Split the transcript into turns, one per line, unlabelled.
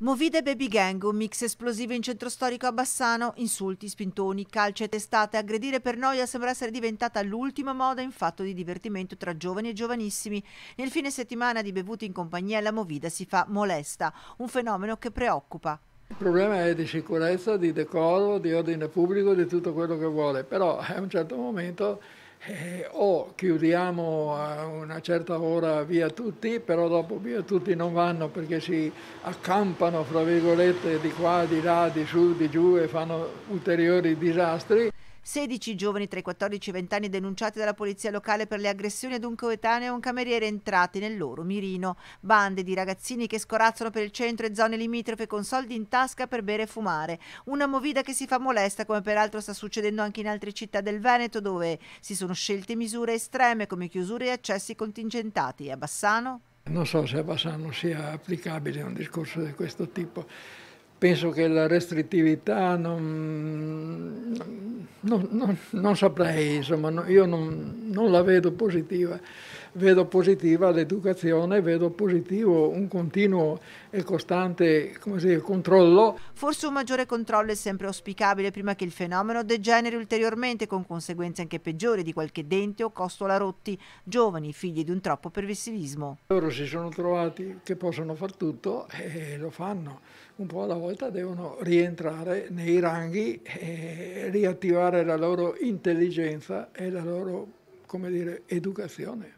Movide Baby Gang, un mix esplosivo in centro storico a Bassano, insulti, spintoni, calci e testate, aggredire per noia sembra essere diventata l'ultima moda in fatto di divertimento tra giovani e giovanissimi. Nel fine settimana di bevuti in compagnia la movida si fa molesta, un fenomeno che preoccupa.
Il problema è di sicurezza, di decoro, di ordine pubblico, di tutto quello che vuole, però eh, a un certo momento eh, o chiudiamo a una certa ora via tutti, però dopo via tutti non vanno perché si
accampano, fra virgolette, di qua, di là, di su, di giù e fanno ulteriori disastri. 16 giovani tra i 14 e i 20 anni denunciati dalla polizia locale per le aggressioni ad un coetaneo e un cameriere entrati nel loro mirino. Bande di ragazzini che scorazzano per il centro e zone limitrofe con soldi in tasca per bere e fumare. Una movida che si fa molesta come peraltro sta succedendo anche in altre città del Veneto dove si sono scelte misure estreme come chiusure e accessi contingentati. A Bassano?
Non so se a Bassano sia applicabile un discorso di questo tipo. Penso che la restrittività non, non, non, non saprei, insomma, io non, non la vedo positiva vedo positiva l'educazione, vedo positivo un continuo e
costante dire,
controllo.
Forse un maggiore controllo è sempre auspicabile prima che il fenomeno degeneri ulteriormente con conseguenze anche peggiori di qualche dente o costola rotti, giovani figli di un troppo pervissivismo. Loro si sono trovati che possono far tutto e
lo fanno. Un po' alla volta devono rientrare nei ranghi e
riattivare la loro intelligenza e la loro come dire, educazione.